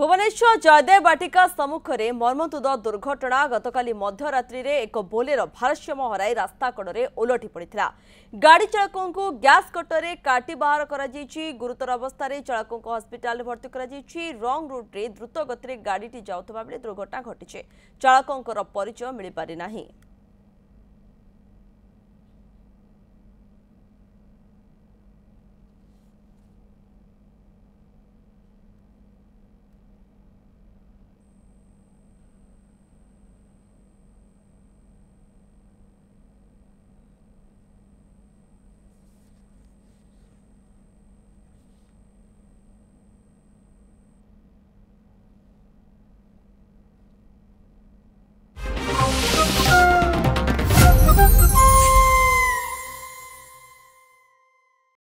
ଭୁବନେଶ୍ୱର ଜୟଦେବ ବାଟିକା ସମ୍ମୁଖରେ ମର୍ମନ୍ତୁଦ ଦୁର୍ଘଟଣା ଗତକାଲି ମଧ୍ୟରାତ୍ରିରେ ଏକ ବୋଲେର ଭାରସାମ୍ୟ ହରାଇ ରାସ୍ତା କଡ଼ରେ ଓଲଟି ପଡ଼ିଥିଲା ଗାଡ଼ି ଚାଳକଙ୍କୁ ଗ୍ୟାସ୍ କଟରେ କାଟି ବାହାର କରାଯାଇଛି ଗୁରୁତର ଅବସ୍ଥାରେ ଚାଳକଙ୍କ ହସ୍ପିଟାଲରେ ଭର୍ତ୍ତି କରାଯାଇଛି ରଙ୍ଗ ରୁଟ୍ରେ ଦ୍ରୁତ ଗତିରେ ଗାଡ଼ିଟି ଯାଉଥିବା ବେଳେ ଦୁର୍ଘଟଣା ଘଟିଛି ଚାଳକଙ୍କର ପରିଚୟ ମିଳିପାରି ନାହିଁ